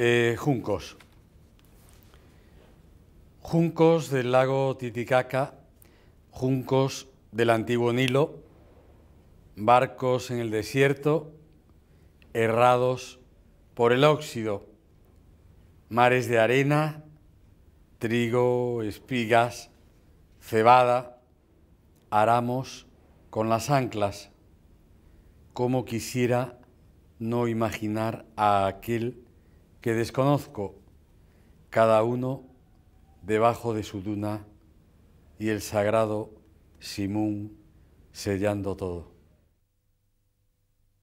Eh, juncos. Juncos del lago Titicaca, juncos del antiguo Nilo, barcos en el desierto, errados por el óxido, mares de arena, trigo, espigas, cebada, aramos con las anclas. Como quisiera no imaginar a aquel que desconozco, cada uno debajo de su duna y el sagrado Simón sellando todo.